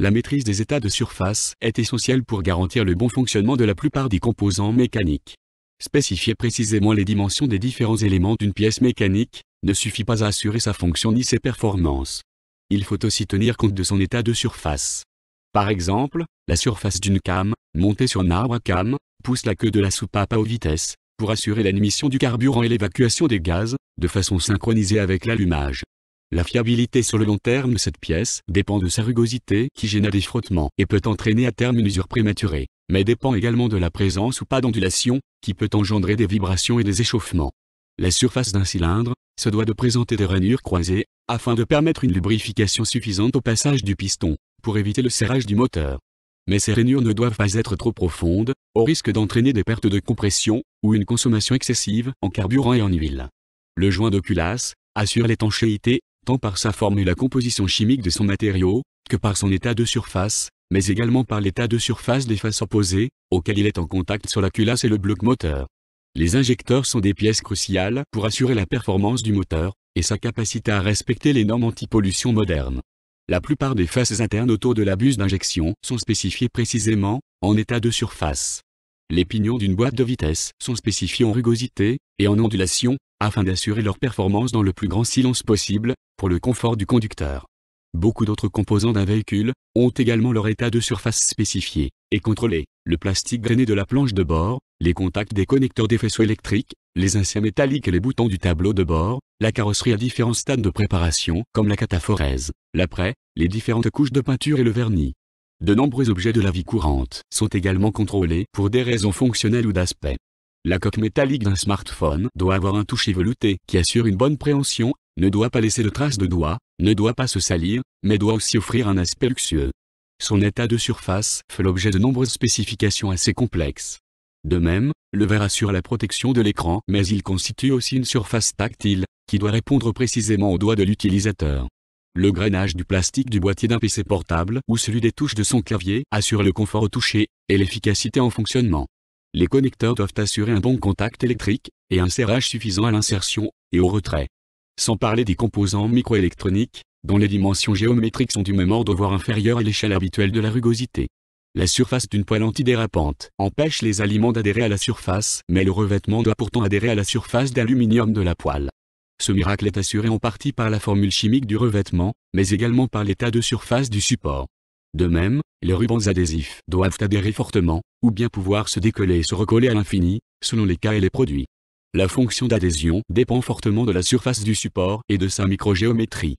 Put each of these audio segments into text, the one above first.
La maîtrise des états de surface est essentielle pour garantir le bon fonctionnement de la plupart des composants mécaniques. Spécifier précisément les dimensions des différents éléments d'une pièce mécanique ne suffit pas à assurer sa fonction ni ses performances. Il faut aussi tenir compte de son état de surface. Par exemple, la surface d'une cam, montée sur un arbre à cam, pousse la queue de la soupape à haute vitesse, pour assurer l'admission du carburant et l'évacuation des gaz, de façon synchronisée avec l'allumage. La fiabilité sur le long terme de cette pièce dépend de sa rugosité qui génère des frottements et peut entraîner à terme une usure prématurée, mais dépend également de la présence ou pas d'ondulation, qui peut engendrer des vibrations et des échauffements. La surface d'un cylindre se doit de présenter des rainures croisées, afin de permettre une lubrification suffisante au passage du piston, pour éviter le serrage du moteur. Mais ces rainures ne doivent pas être trop profondes, au risque d'entraîner des pertes de compression, ou une consommation excessive en carburant et en huile. Le joint de culasse assure l'étanchéité par sa forme et la composition chimique de son matériau, que par son état de surface, mais également par l'état de surface des faces opposées, auxquelles il est en contact sur la culasse et le bloc moteur. Les injecteurs sont des pièces cruciales pour assurer la performance du moteur, et sa capacité à respecter les normes anti-pollution modernes. La plupart des faces internes autour de la buse d'injection sont spécifiées précisément, en état de surface. Les pignons d'une boîte de vitesse sont spécifiés en rugosité, et en ondulation, afin d'assurer leur performance dans le plus grand silence possible, le confort du conducteur. Beaucoup d'autres composants d'un véhicule ont également leur état de surface spécifié et contrôlé. Le plastique grainé de la planche de bord, les contacts des connecteurs des faisceaux électriques, les anciens métalliques et les boutons du tableau de bord, la carrosserie à différents stades de préparation comme la cataphorèse, l'après, les différentes couches de peinture et le vernis. De nombreux objets de la vie courante sont également contrôlés pour des raisons fonctionnelles ou d'aspect. La coque métallique d'un smartphone doit avoir un toucher velouté qui assure une bonne préhension ne doit pas laisser de traces de doigts, ne doit pas se salir, mais doit aussi offrir un aspect luxueux. Son état de surface fait l'objet de nombreuses spécifications assez complexes. De même, le verre assure la protection de l'écran, mais il constitue aussi une surface tactile, qui doit répondre précisément aux doigts de l'utilisateur. Le grainage du plastique du boîtier d'un PC portable ou celui des touches de son clavier assure le confort au toucher et l'efficacité en fonctionnement. Les connecteurs doivent assurer un bon contact électrique et un serrage suffisant à l'insertion et au retrait sans parler des composants microélectroniques, dont les dimensions géométriques sont du même ordre voire inférieures à l'échelle habituelle de la rugosité. La surface d'une poêle antidérapante empêche les aliments d'adhérer à la surface, mais le revêtement doit pourtant adhérer à la surface d'aluminium de la poêle. Ce miracle est assuré en partie par la formule chimique du revêtement, mais également par l'état de surface du support. De même, les rubans adhésifs doivent adhérer fortement, ou bien pouvoir se décoller et se recoller à l'infini, selon les cas et les produits. La fonction d'adhésion dépend fortement de la surface du support et de sa microgéométrie.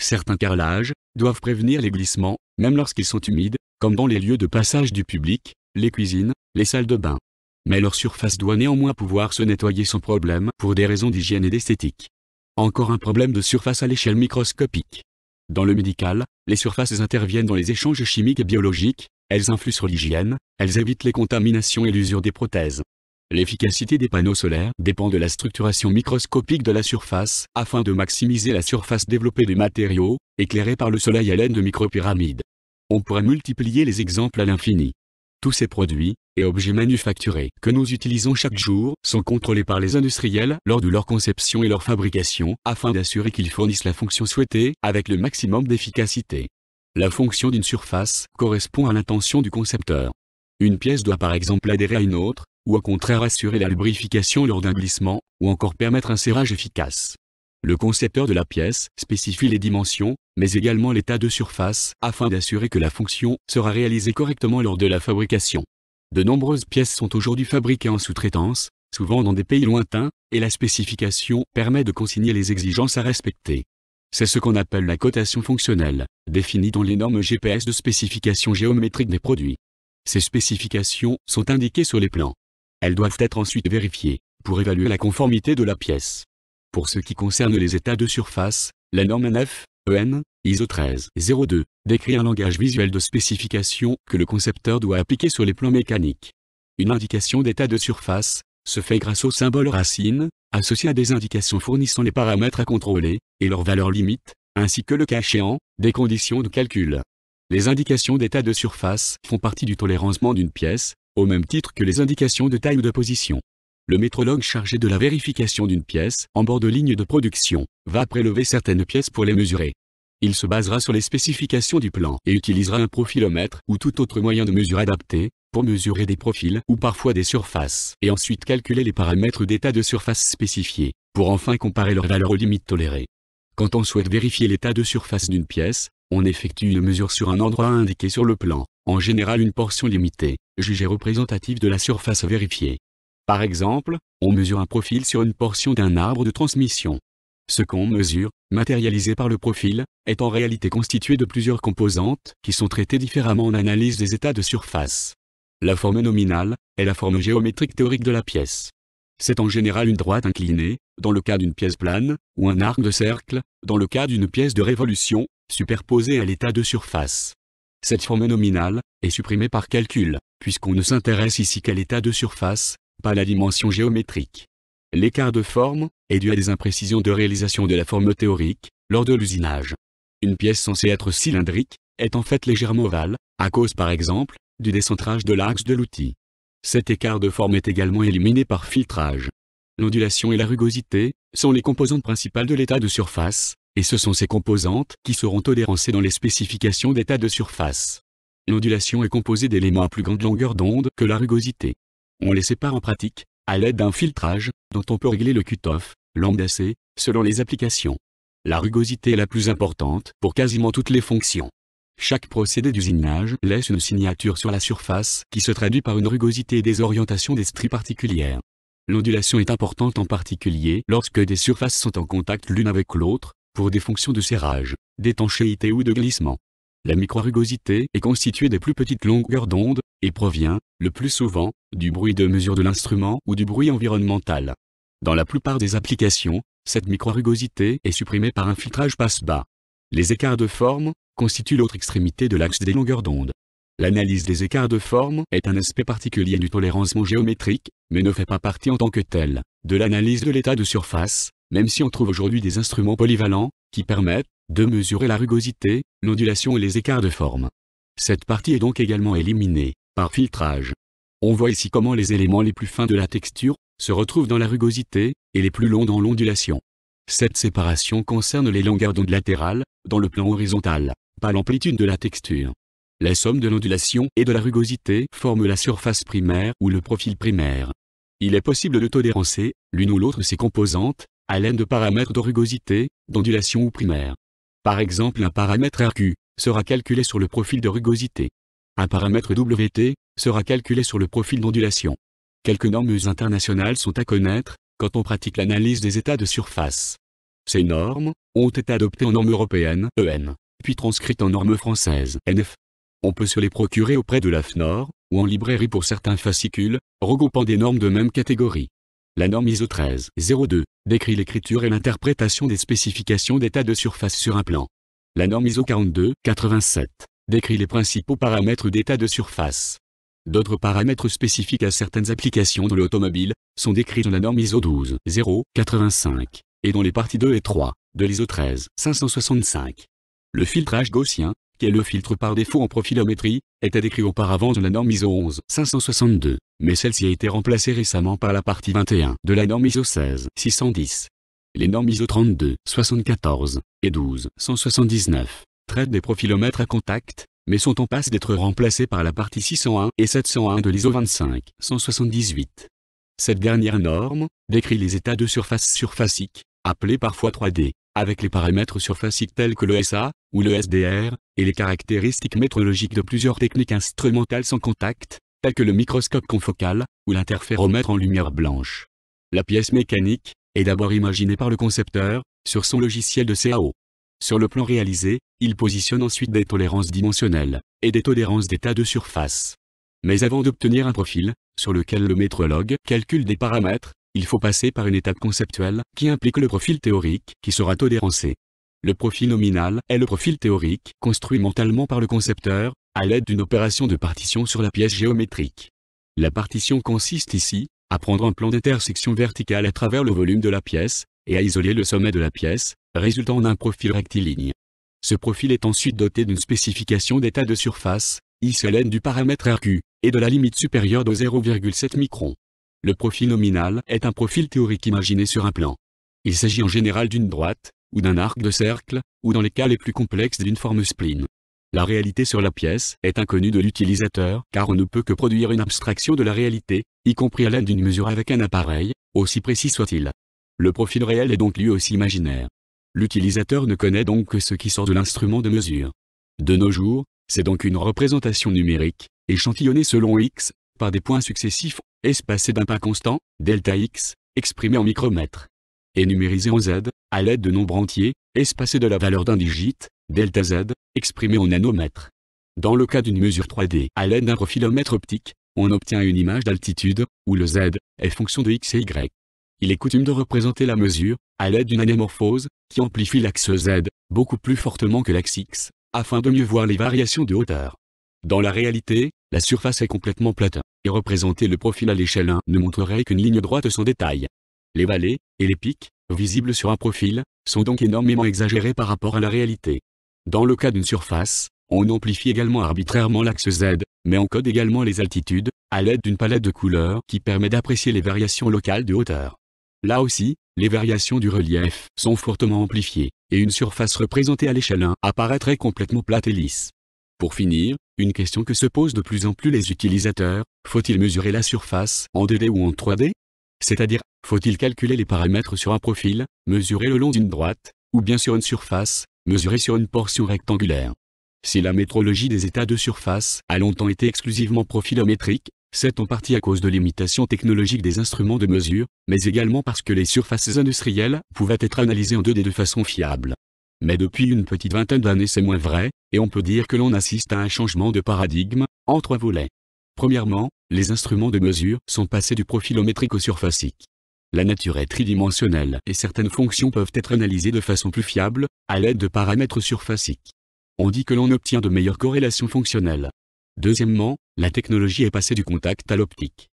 Certains carrelages doivent prévenir les glissements, même lorsqu'ils sont humides, comme dans les lieux de passage du public, les cuisines, les salles de bain. Mais leur surface doit néanmoins pouvoir se nettoyer sans problème pour des raisons d'hygiène et d'esthétique. Encore un problème de surface à l'échelle microscopique. Dans le médical, les surfaces interviennent dans les échanges chimiques et biologiques, elles influent sur l'hygiène, elles évitent les contaminations et l'usure des prothèses. L'efficacité des panneaux solaires dépend de la structuration microscopique de la surface, afin de maximiser la surface développée des matériaux, éclairés par le soleil à l'aide de micropyramides. On pourrait multiplier les exemples à l'infini. Tous ces produits et objets manufacturés que nous utilisons chaque jour sont contrôlés par les industriels lors de leur conception et leur fabrication afin d'assurer qu'ils fournissent la fonction souhaitée avec le maximum d'efficacité. La fonction d'une surface correspond à l'intention du concepteur. Une pièce doit par exemple adhérer à une autre ou au contraire assurer la lubrification lors d'un glissement, ou encore permettre un serrage efficace. Le concepteur de la pièce spécifie les dimensions, mais également l'état de surface, afin d'assurer que la fonction sera réalisée correctement lors de la fabrication. De nombreuses pièces sont aujourd'hui fabriquées en sous-traitance, souvent dans des pays lointains, et la spécification permet de consigner les exigences à respecter. C'est ce qu'on appelle la cotation fonctionnelle, définie dans les normes GPS de spécification géométrique des produits. Ces spécifications sont indiquées sur les plans. Elles doivent être ensuite vérifiées, pour évaluer la conformité de la pièce. Pour ce qui concerne les états de surface, la norme NF, EN, ISO 1302, décrit un langage visuel de spécification que le concepteur doit appliquer sur les plans mécaniques. Une indication d'état de surface, se fait grâce au symbole racine, associé à des indications fournissant les paramètres à contrôler, et leurs valeurs limites, ainsi que le cas échéant, des conditions de calcul. Les indications d'état de surface font partie du tolérancement d'une pièce, au même titre que les indications de taille ou de position. Le métrologue chargé de la vérification d'une pièce en bord de ligne de production va prélever certaines pièces pour les mesurer. Il se basera sur les spécifications du plan et utilisera un profilomètre ou tout autre moyen de mesure adapté pour mesurer des profils ou parfois des surfaces et ensuite calculer les paramètres d'état de surface spécifiés pour enfin comparer leurs valeurs aux limites tolérées. Quand on souhaite vérifier l'état de surface d'une pièce, on effectue une mesure sur un endroit indiqué sur le plan en général une portion limitée, jugée représentative de la surface vérifiée. Par exemple, on mesure un profil sur une portion d'un arbre de transmission. Ce qu'on mesure, matérialisé par le profil, est en réalité constitué de plusieurs composantes qui sont traitées différemment en analyse des états de surface. La forme nominale est la forme géométrique théorique de la pièce. C'est en général une droite inclinée, dans le cas d'une pièce plane, ou un arc de cercle, dans le cas d'une pièce de révolution, superposée à l'état de surface cette forme nominale, est supprimée par calcul, puisqu'on ne s'intéresse ici qu'à l'état de surface, pas à la dimension géométrique. L'écart de forme est dû à des imprécisions de réalisation de la forme théorique lors de l'usinage. Une pièce censée être cylindrique est en fait légèrement ovale, à cause par exemple du décentrage de l'axe de l'outil. Cet écart de forme est également éliminé par filtrage. L'ondulation et la rugosité sont les composantes principales de l'état de surface, et ce sont ces composantes qui seront tolérancées dans les spécifications d'état de surface. L'ondulation est composée d'éléments à plus grande longueur d'onde que la rugosité. On les sépare en pratique, à l'aide d'un filtrage, dont on peut régler le cutoff, lambda c, selon les applications. La rugosité est la plus importante pour quasiment toutes les fonctions. Chaque procédé d'usinage laisse une signature sur la surface qui se traduit par une rugosité et des orientations des stries particulières. L'ondulation est importante en particulier lorsque des surfaces sont en contact l'une avec l'autre, pour des fonctions de serrage, d'étanchéité ou de glissement. La micro-rugosité est constituée des plus petites longueurs d'onde, et provient, le plus souvent, du bruit de mesure de l'instrument ou du bruit environnemental. Dans la plupart des applications, cette micro-rugosité est supprimée par un filtrage passe-bas. Les écarts de forme constituent l'autre extrémité de l'axe des longueurs d'onde. L'analyse des écarts de forme est un aspect particulier du tolérancement géométrique, mais ne fait pas partie en tant que tel, de l'analyse de l'état de surface, même si on trouve aujourd'hui des instruments polyvalents, qui permettent de mesurer la rugosité, l'ondulation et les écarts de forme. Cette partie est donc également éliminée, par filtrage. On voit ici comment les éléments les plus fins de la texture, se retrouvent dans la rugosité, et les plus longs dans l'ondulation. Cette séparation concerne les longueurs d'onde latérales, dans le plan horizontal, pas l'amplitude de la texture. La somme de l'ondulation et de la rugosité forment la surface primaire ou le profil primaire. Il est possible de tolérancer, l'une ou l'autre de ces composantes, à l'aide de paramètres de rugosité, d'ondulation ou primaire. Par exemple un paramètre RQ sera calculé sur le profil de rugosité. Un paramètre WT sera calculé sur le profil d'ondulation. Quelques normes internationales sont à connaître quand on pratique l'analyse des états de surface. Ces normes ont été adoptées en normes européennes EN, puis transcrites en normes françaises NF. On peut se les procurer auprès de l'AFNOR ou en librairie pour certains fascicules, regroupant des normes de même catégorie. La norme ISO 13.02 décrit l'écriture et l'interprétation des spécifications d'état de surface sur un plan. La norme ISO 42.87 décrit les principaux paramètres d'état de surface. D'autres paramètres spécifiques à certaines applications dans l'automobile sont décrits dans la norme ISO 12.0.85 et dans les parties 2 et 3 de l'ISO 13.565. Le filtrage gaussien qui est le filtre par défaut en profilométrie, était décrit auparavant dans la norme ISO 11-562, mais celle-ci a été remplacée récemment par la partie 21 de la norme ISO 16610. Les normes ISO 32, 74 et 12, 179 traitent des profilomètres à contact, mais sont en passe d'être remplacées par la partie 601 et 701 de l'ISO 25, 178. Cette dernière norme décrit les états de surface surfacique, appelés parfois 3D, avec les paramètres surfaciques tels que le SA, ou le SDR, et les caractéristiques métrologiques de plusieurs techniques instrumentales sans contact, telles que le microscope confocal, ou l'interféromètre en lumière blanche. La pièce mécanique, est d'abord imaginée par le concepteur, sur son logiciel de CAO. Sur le plan réalisé, il positionne ensuite des tolérances dimensionnelles, et des tolérances d'état de surface. Mais avant d'obtenir un profil, sur lequel le métrologue calcule des paramètres, il faut passer par une étape conceptuelle, qui implique le profil théorique, qui sera tolérancé. Le profil nominal est le profil théorique, construit mentalement par le concepteur, à l'aide d'une opération de partition sur la pièce géométrique. La partition consiste ici, à prendre un plan d'intersection verticale à travers le volume de la pièce, et à isoler le sommet de la pièce, résultant en un profil rectiligne. Ce profil est ensuite doté d'une spécification d'état de surface, ICLN du paramètre RQ, et de la limite supérieure de 0,7 microns. Le profil nominal est un profil théorique imaginé sur un plan. Il s'agit en général d'une droite, ou d'un arc de cercle, ou dans les cas les plus complexes d'une forme spline. La réalité sur la pièce est inconnue de l'utilisateur car on ne peut que produire une abstraction de la réalité, y compris à l'aide d'une mesure avec un appareil, aussi précis soit-il. Le profil réel est donc lui aussi imaginaire. L'utilisateur ne connaît donc que ce qui sort de l'instrument de mesure. De nos jours, c'est donc une représentation numérique, échantillonnée selon X, par des points successifs, espacés d'un pas constant, delta x, exprimé en micromètres. Et numérisé en z, à l'aide de nombres entiers, espacés de la valeur d'un digit, delta z, exprimé en nanomètres. Dans le cas d'une mesure 3D à l'aide d'un profilomètre optique, on obtient une image d'altitude, où le z est fonction de x et y. Il est coutume de représenter la mesure, à l'aide d'une anamorphose, qui amplifie l'axe z, beaucoup plus fortement que l'axe x, afin de mieux voir les variations de hauteur. Dans la réalité, la surface est complètement plate et représenter le profil à l'échelle 1 ne montrerait qu'une ligne droite sans détail. Les vallées, et les pics, visibles sur un profil, sont donc énormément exagérés par rapport à la réalité. Dans le cas d'une surface, on amplifie également arbitrairement l'axe Z, mais on code également les altitudes, à l'aide d'une palette de couleurs qui permet d'apprécier les variations locales de hauteur. Là aussi, les variations du relief sont fortement amplifiées, et une surface représentée à l'échelle 1 apparaîtrait complètement plate et lisse. Pour finir, une question que se posent de plus en plus les utilisateurs, faut-il mesurer la surface en 2D ou en 3D C'est-à-dire, faut-il calculer les paramètres sur un profil, mesuré le long d'une droite, ou bien sur une surface, mesurée sur une portion rectangulaire Si la métrologie des états de surface a longtemps été exclusivement profilométrique, c'est en partie à cause de limitations technologiques des instruments de mesure, mais également parce que les surfaces industrielles pouvaient être analysées en 2D de façon fiable. Mais depuis une petite vingtaine d'années c'est moins vrai, et on peut dire que l'on assiste à un changement de paradigme, en trois volets. Premièrement, les instruments de mesure sont passés du profilométrique au surfacique. La nature est tridimensionnelle et certaines fonctions peuvent être analysées de façon plus fiable, à l'aide de paramètres surfaciques. On dit que l'on obtient de meilleures corrélations fonctionnelles. Deuxièmement, la technologie est passée du contact à l'optique.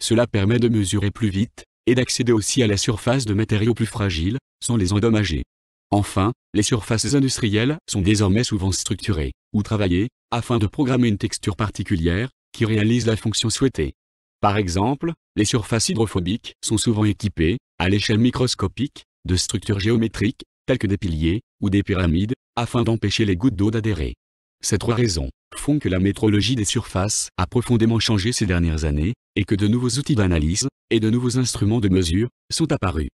Cela permet de mesurer plus vite, et d'accéder aussi à la surface de matériaux plus fragiles, sans les endommager. Enfin, les surfaces industrielles sont désormais souvent structurées, ou travaillées, afin de programmer une texture particulière, qui réalise la fonction souhaitée. Par exemple, les surfaces hydrophobiques sont souvent équipées, à l'échelle microscopique, de structures géométriques, telles que des piliers, ou des pyramides, afin d'empêcher les gouttes d'eau d'adhérer. Ces trois raisons font que la métrologie des surfaces a profondément changé ces dernières années, et que de nouveaux outils d'analyse, et de nouveaux instruments de mesure, sont apparus.